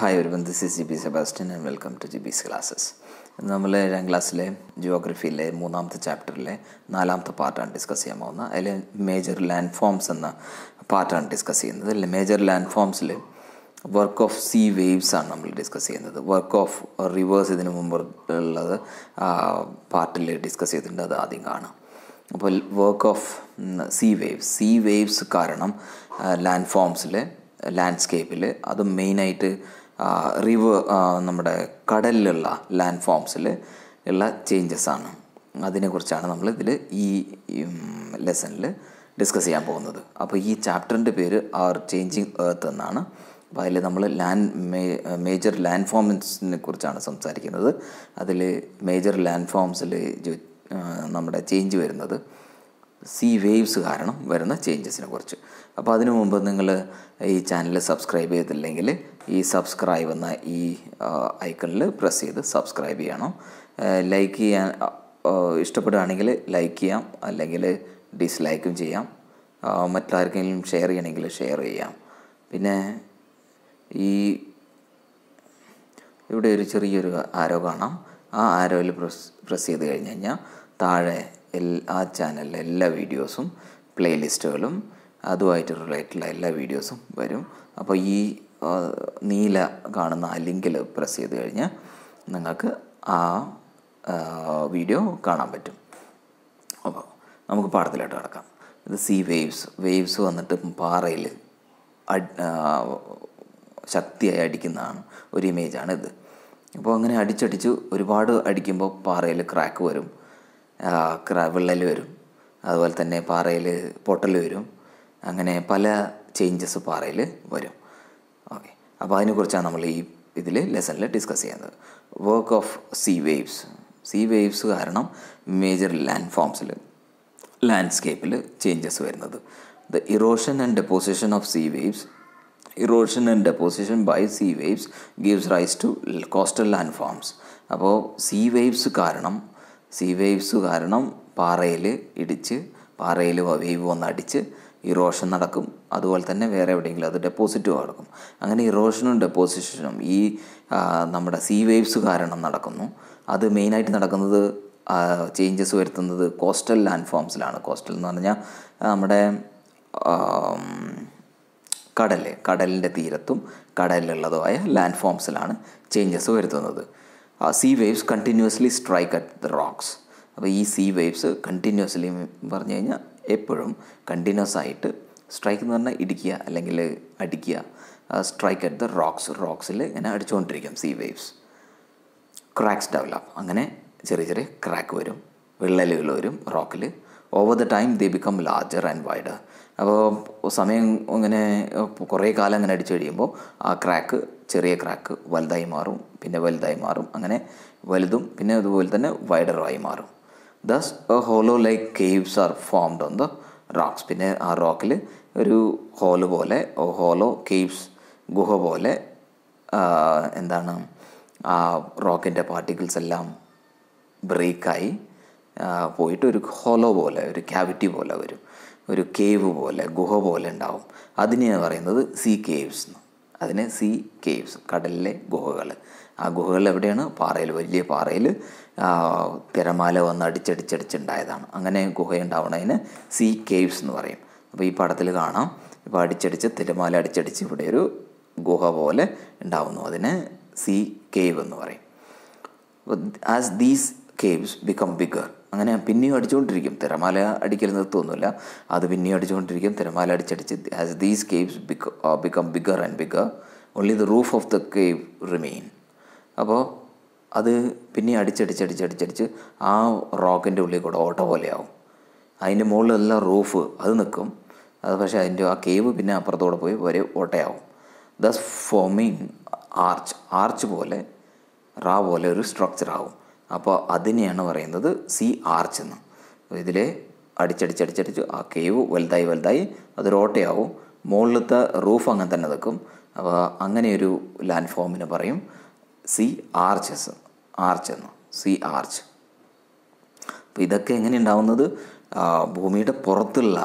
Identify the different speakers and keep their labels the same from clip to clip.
Speaker 1: hi ഒരു this C G B Sebastian and welcome to G C classes നമ്മൾ ഏഴാം ക്ലാസ്സിലെ ജിയോഗ്രഫിയിലെ മൂന്നാമത്തെ ചാപ്റ്ററിലെ നാലാമത്തെ പാർട്ടാണ് ഡിസ്കസ് ചെയ്യാൻ പോകുന്നത് അതിൽ മേജർ ലാൻഡ് ഫോംസ് എന്ന പാർട്ടാണ് ഡിസ്കസ് ചെയ്യുന്നത് അതിൽ മേജർ ലാൻഡ് ഫോംസിൽ വർക്ക് ഓഫ് സീ വേവ്സ് ആണ് നമ്മൾ ഡിസ്കസ് ചെയ്യുന്നത് വർക്ക് ഓഫ് റിവേഴ്സ് ഇതിനു മുമ്പ് ഉള്ളത് പാർട്ടിൽ ഡിസ്കസ് ചെയ്തിട്ടുണ്ട് അത് ആദ്യം കാണാം അപ്പോൾ work of sea waves sea waves കാരണം ലാൻഡ് ഫോംസിൽ ലാൻഡ്സ്കേപ്പിൽ അത് മെയിനായിട്ട് റിവർ നമ്മുടെ കടലിലുള്ള ലാൻഡ് ഫോംസിൽ ഉള്ള ചേഞ്ചസാണ് ആണ് അതിനെക്കുറിച്ചാണ് നമ്മൾ ഇതിൽ ഈ ലെസണിൽ ഡിസ്കസ് ചെയ്യാൻ പോകുന്നത് അപ്പോൾ ഈ ചാപ്റ്ററിൻ്റെ പേര് ആർ ചേഞ്ചിങ് എർത്ത് എന്നാണ് അപ്പോൾ അതിൽ നമ്മൾ ലാൻഡ് മേജർ ലാൻഡ് ഫോംസിനെ കുറിച്ചാണ് സംസാരിക്കുന്നത് അതിൽ മേജർ ലാൻഡ് ഫോംസിൽ നമ്മുടെ ചേഞ്ച് വരുന്നത് സീ വേവ്സ് കാരണം വരുന്ന ചേഞ്ചസിനെ കുറിച്ച് അപ്പോൾ അതിനു മുമ്പ് നിങ്ങൾ ഈ ചാനൽ സബ്സ്ക്രൈബ് ചെയ്തില്ലെങ്കിൽ ഈ സബ്സ്ക്രൈബ് എന്ന ഈ ഐക്കണിൽ പ്രസ് ചെയ്ത് സബ്സ്ക്രൈബ് ചെയ്യണം ലൈക്ക് ചെയ്യാൻ ഇഷ്ടപ്പെടുകയാണെങ്കിൽ ലൈക്ക് ചെയ്യാം അല്ലെങ്കിൽ ഡിസ്ലൈക്കും ചെയ്യാം മറ്റാർക്കെങ്കിലും ഷെയർ ചെയ്യണമെങ്കിൽ ഷെയർ ചെയ്യാം പിന്നെ ഈ ഇവിടെ ഒരു ചെറിയൊരു ആരോ കാണാം ആ ആരോയിൽ പ്രസ് പ്രസ് ചെയ്ത് കഴിഞ്ഞ് കഴിഞ്ഞാൽ താഴെ എൽ ആ ചാനലിലെ എല്ലാ വീഡിയോസും പ്ലേലിസ്റ്റുകളും അതുമായിട്ട് റിലേറ്റഡുള്ള എല്ലാ വീഡിയോസും വരും അപ്പോൾ ഈ നീല കാണുന്ന ആ ലിങ്കിൽ പ്രസ് ചെയ്ത് കഴിഞ്ഞാൽ നിങ്ങൾക്ക് ആ വീഡിയോ കാണാൻ പറ്റും അപ്പോൾ നമുക്ക് പാടത്തിലോട്ട് കിടക്കാം ഇത് സീ വേവ്സ് വേവ്സ് വന്നിട്ട് പാറയിൽ ശക്തിയായി അടിക്കുന്നതാണ് ഒരു ഇമേജാണ് ഇത് അപ്പോൾ അങ്ങനെ അടിച്ചടിച്ച് ഒരുപാട് അടിക്കുമ്പോൾ പാറയിൽ ക്രാക്ക് വരും ക്രാ വിള്ളൽ വരും അതുപോലെ തന്നെ പാറയിൽ പൊട്ടൽ വരും അങ്ങനെ പല ചേഞ്ചസ് പാറയിൽ വരും അപ്പോൾ അതിനെക്കുറിച്ചാണ് നമ്മൾ ഈ ഇതിൽ ലെസണിൽ ഡിസ്കസ് ചെയ്യുന്നത് work of sea waves sea waves കാരണം മേജർ ലാൻഡ് ഫോംസിൽ ലാൻഡ്സ്കേപ്പിൽ ചേഞ്ചസ് വരുന്നത് the erosion and deposition of sea waves erosion and deposition by sea waves gives rise to coastal land forms അപ്പോൾ സീ വേവ്സ് കാരണം sea waves കാരണം പാറയിൽ ഇടിച്ച് പാറയിൽ വേവ് വന്ന് അടിച്ച് ഇറോഷൻ നടക്കും അതുപോലെ തന്നെ വേറെ എവിടെയെങ്കിലും അത് ഡെപ്പോസിറ്റും നടക്കും അങ്ങനെ ഇറോഷനും ഡെപ്പോസിഷനും ഈ നമ്മുടെ സീ വേവ്സ് കാരണം നടക്കുന്നു അത് മെയിനായിട്ട് നടക്കുന്നത് ചേഞ്ചസ് വരുത്തുന്നത് കോസ്റ്റൽ ലാൻഡ് ഫോംസിലാണ് കോസ്റ്റൽ എന്ന് പറഞ്ഞാൽ നമ്മുടെ കടൽ കടലിൻ്റെ തീരത്തും കടലിലുള്ളതുമായ ലാൻഡ് ഫോംസിലാണ് ചേഞ്ചസ് വരുത്തുന്നത് sea waves continuously strike at the rocks അപ്പോൾ ഈ സീ വേവ്സ് കണ്ടിന്യൂസ്ലി പറഞ്ഞു കഴിഞ്ഞാൽ എപ്പോഴും കണ്ടിന്യൂസ് ആയിട്ട് സ്ട്രൈക്ക് എന്ന് പറഞ്ഞാൽ ഇടിക്കുക അല്ലെങ്കിൽ അടിക്കുക സ്ട്രൈക്ക് അറ്റ് ദ റോക്സ് റോക്സിൽ ഇങ്ങനെ അടിച്ചുകൊണ്ടിരിക്കും സീ വേവ്സ് ക്രാക്സ് ഡെവലപ്പ് അങ്ങനെ ചെറിയ ചെറിയ ക്രാക്ക് വരും വിള്ളലുകൾ വരും റോക്കിൽ over the time they become larger and wider അപ്പോൾ സമയം ഇങ്ങനെ കുറേ കാലം അങ്ങനെ അടിച്ചു കഴിയുമ്പോൾ ആ ക്രാക്ക് ചെറിയ ക്രാക്ക് വലുതായി മാറും പിന്നെ വലുതായി മാറും അങ്ങനെ വലുതും പിന്നെ അതുപോലെ തന്നെ വൈഡറുമായി മാറും thus a hollow like caves are formed on the rocks പിന്നെ ആ റോക്കിൽ ഒരു ഹോള് പോലെ ഹോളോ കേവ്സ് ഗുഹ പോലെ എന്താണ് ആ റോക്കിൻ്റെ പാർട്ടിക്കിൾസ് എല്ലാം ബ്രേക്കായി പോയിട്ട് ഒരു ഹോളോ പോലെ ഒരു ക്യാവിറ്റി പോലെ വരും ഒരു കേവ് പോലെ ഗുഹ പോലെ ഉണ്ടാവും അതിനെയാണ് പറയുന്നത് സീ കേവ്സ് എന്ന് അതിനെ സീ കേവ്സ് കടലിലെ ഗുഹകൾ ആ ഗുഹകൾ എവിടെയാണ് പാറയിൽ വലിയ പാറയിൽ തിരമാല വന്ന് അടിച്ചടിച്ചടിച്ചുണ്ടായതാണ് അങ്ങനെ ഗുഹയുണ്ടാവുന്നതിന് സീ കേവ്സ് എന്ന് പറയും അപ്പോൾ ഈ പടത്തിൽ കാണാം ഇപ്പോൾ അടിച്ചടിച്ച് തിരമാല അടിച്ചടിച്ച് ഇവിടെ ഒരു ഗുഹ പോലെ ഉണ്ടാവുന്നു അതിന് സീ കേവ് എന്ന് പറയും as these caves become bigger അങ്ങനെ പിന്നെയും അടിച്ചുകൊണ്ടിരിക്കും തിരമാല അടിക്കൽ നിർത്തുമൊന്നുമില്ല അത് പിന്നെയും അടിച്ചുകൊണ്ടിരിക്കും തിരമാല അടിച്ചടിച്ച് as these caves become bigger and bigger only the roof of the cave remain അപ്പോൾ അത് പിന്നെ അടിച്ചടിച്ചടിച്ചടിച്ചടിച്ച് ആ റോക്കിൻ്റെ ഉള്ളിൽ കൂടെ ഓട്ടോ പോലെയാവും അതിൻ്റെ മുകളിലെല്ലാം റൂഫ് അത് നിൽക്കും അത് പക്ഷേ അതിൻ്റെ ആ കേവ് പിന്നെ അപ്പുറത്തോടെ പോയി വരെ ഓട്ടയാവും ദസ് ഫോമിങ് ആർച്ച് ആർച്ച് പോലെ റാ പോലെ ഒരു സ്ട്രക്ചർ ആവും അപ്പോൾ അതിനെയാണ് പറയുന്നത് സി ആർച്ച് എന്ന് ഇതിലെ അടിച്ചടിച്ചടിച്ചടിച്ച് ആ കേവ് വലുതായി വലുതായി അതൊരു ഓട്ടയാവും മുകളിലത്തെ റൂഫ് അങ്ങനെ തന്നെ നിൽക്കും അപ്പോൾ അങ്ങനെയൊരു ലാൻഡ് ഫോമിന് പറയും സി ആർച്ച് എസ് ആർച്ച് എന്ന് സി ആർച്ച് അപ്പോൾ ഇതൊക്കെ എങ്ങനെ ഉണ്ടാവുന്നത് ഭൂമിയുടെ പുറത്തുള്ള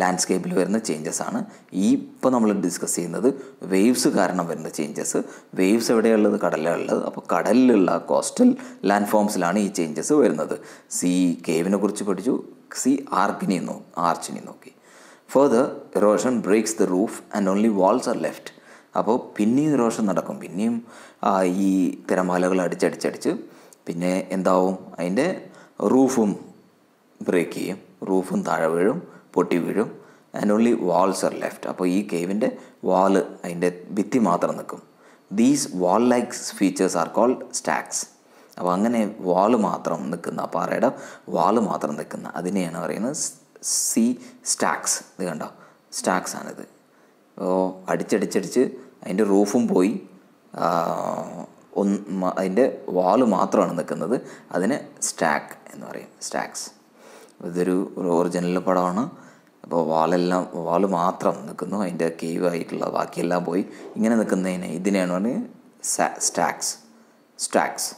Speaker 1: ലാൻഡ്സ്കേപ്പിൽ വരുന്ന ചേഞ്ചസ് ആണ് ഈ ഇപ്പോൾ നമ്മൾ ഡിസ്കസ് ചെയ്യുന്നത് വേവ്സ് കാരണം വരുന്ന ചേഞ്ചസ് വേവ്സ് എവിടെയുള്ളത് കടലുള്ളത് അപ്പോൾ കടലിലുള്ള കോസ്റ്റൽ ലാൻഡ് ഫോംസിലാണ് ഈ ചേഞ്ചസ് വരുന്നത് സി കേവിനെ കുറിച്ച് പഠിച്ചു സി ആർക്കിനെ നോക്കി ആർച്ചിനെ നോക്കി further erosion breaks the roof and only walls are left അപ്പോൾ പിന്നെയും രോഷം നടക്കും പിന്നെയും ഈ തിരമാലകൾ അടിച്ചടിച്ചടിച്ച് പിന്നെ എന്താവും അതിൻ്റെ റൂഫും ബ്രേക്ക് ചെയ്യും റൂഫും താഴെ വീഴും പൊട്ടി വീഴും and only walls are left അപ്പോൾ ഈ കേവിൻ്റെ വാള് അതിൻ്റെ ഭിത്തി മാത്രം നിൽക്കും these wall likes features are called stacks അപ്പോൾ അങ്ങനെ വാള് മാത്രം നിൽക്കുന്ന പാറയുടെ വാള് മാത്രം നിൽക്കുന്ന അതിനെയാണ് പറയുന്നത് സി സ്റ്റാക്സ് ഇത് കണ്ടോ സ്റ്റാക്സ് ആണിത് അപ്പോൾ അടിച്ചടിച്ചടിച്ച് അതിൻ്റെ റൂഫും പോയി ഒന്ന് അതിൻ്റെ വാള് മാത്രമാണ് നിൽക്കുന്നത് അതിന് സ്റ്റാക്ക് എന്ന് പറയും സ്റ്റാക്സ് ഇതൊരു ഒറിജിനൽ പടമാണ് അപ്പോൾ വാളെല്ലാം വാള് മാത്രം നിൽക്കുന്നു അതിൻ്റെ കേവ് ആയിട്ടുള്ള ബാക്കിയെല്ലാം പോയി ഇങ്ങനെ നിൽക്കുന്നതിനെ ഇതിനെയാണ് പറഞ്ഞാൽ സ്റ്റാക്സ് സ്റ്റാക്സ്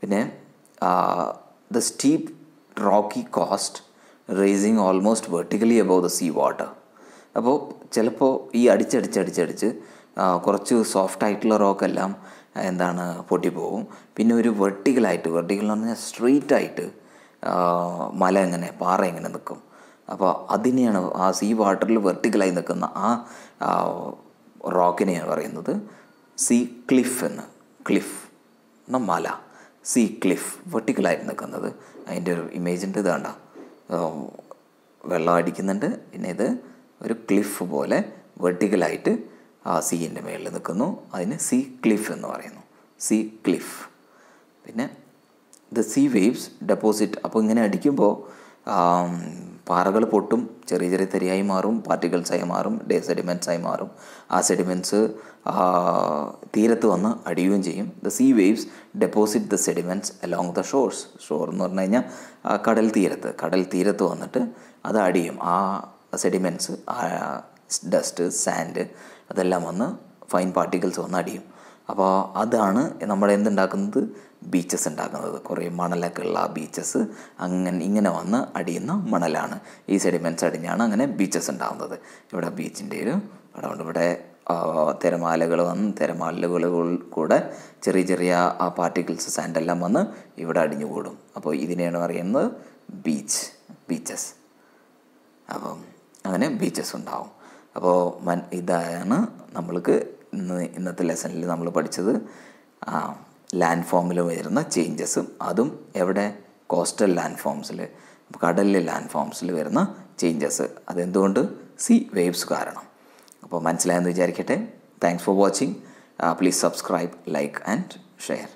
Speaker 1: പിന്നെ the steep rocky coast rising almost vertically above the sea water അപ്പോൾ ചിലപ്പോൾ ഈ അടിച്ചടിച്ചടിച്ചടിച്ച് കുറച്ച് സോഫ്റ്റ് ആയിട്ടുള്ള റോക്കെല്ലാം എന്താണ് പൊട്ടിപ്പോവും പിന്നെ ഒരു വെർട്ടിക്കലായിട്ട് വെർട്ടിക്കൽ എന്ന് പറഞ്ഞാൽ സ്ട്രെയിറ്റായിട്ട് മല എങ്ങനെ പാറ എങ്ങനെ നിൽക്കും അപ്പോൾ അതിനെയാണ് ആ സീ വാട്ടറിൽ വെർട്ടിക്കലായി നിൽക്കുന്ന ആ റോക്കിനെയാണ് പറയുന്നത് സീ ക്ലിഫ് എന്ന് ക്ലിഫ് എന്ന മല സീ ക്ലിഫ് വെർട്ടിക്കലായിട്ട് നിൽക്കുന്നത് അതിൻ്റെ ഒരു ഇമേജിൻ്റെ ഇതാണ്ട വെള്ളം അടിക്കുന്നുണ്ട് പിന്നെ ഇത് ഒരു ക്ലിഫ് പോലെ വെർട്ടിക്കലായിട്ട് ആ സീൻ്റെ മേളിൽ നിൽക്കുന്നു അതിന് സീ ക്ലിഫ് എന്ന് പറയുന്നു സീ ക്ലിഫ് പിന്നെ ദ സീ വേവ്സ് ഡെപ്പോസിറ്റ് അപ്പോൾ ഇങ്ങനെ അടിക്കുമ്പോൾ പാറകൾ പൊട്ടും ചെറിയ ചെറിയ തരിയായി മാറും പാർട്ടിക്കിൾസായി മാറും ഡേ സെഡിമെൻസായി മാറും ആ സെഡിമെൻസ് തീരത്ത് വന്ന് അടിയുകയും ചെയ്യും the sea waves deposit the sediments along the shores shore എന്ന് പറഞ്ഞു കഴിഞ്ഞാൽ കടൽ തീരത്ത് കടൽ തീരത്ത് വന്നിട്ട് അത് അടിയും ആ സെഡിമെൻറ്റ്സ് ഡസ്റ്റ് സാൻഡ് അതെല്ലാം വന്ന് ഫൈൻ പാർട്ടിക്കിൾസ് വന്ന് അടിയും അപ്പോൾ അതാണ് നമ്മൾ എന്തുണ്ടാക്കുന്നത് ബീച്ചസ് ഉണ്ടാക്കുന്നത് കുറേ മണലൊക്കെ ഉള്ള ബീച്ചസ് അങ്ങനെ ഇങ്ങനെ വന്ന് അടിയുന്ന മണലാണ് ഈ സെഡിമെൻറ്റ്സ് അടിഞ്ഞാണ് അങ്ങനെ ബീച്ചസ് ഉണ്ടാകുന്നത് ഇവിടെ ബീച്ചിൻ്റെ ഒരു അതുകൊണ്ട് ഇവിടെ തിരമാലകൾ വന്ന് തിരമാലകൾ കൂടെ ചെറിയ ചെറിയ ആ പാർട്ടിക്കിൾസ് സാൻഡെല്ലാം വന്ന് ഇവിടെ അടിഞ്ഞുകൂടും അപ്പോൾ ഇതിനെയാണ് പറയുന്നത് ബീച്ച് ബീച്ചസ് അപ്പം അങ്ങനെ ബീച്ചസ് ഉണ്ടാവും അപ്പോൾ മൻ ഇതാണ് നമ്മൾക്ക് ഇന്ന് ഇന്നത്തെ ലെസണിൽ നമ്മൾ പഠിച്ചത് ലാൻഡ് ഫോമിൽ വരുന്ന ചേഞ്ചസും അതും എവിടെ കോസ്റ്റൽ ലാൻഡ് ഫോംസിൽ കടലിലെ ലാൻഡ് ഫോംസിൽ വരുന്ന ചേഞ്ചസ് അതെന്തുകൊണ്ട് സി വേവ്സ് കാരണം അപ്പോൾ മനസ്സിലായെന്ന് വിചാരിക്കട്ടെ thanks for watching please subscribe like and share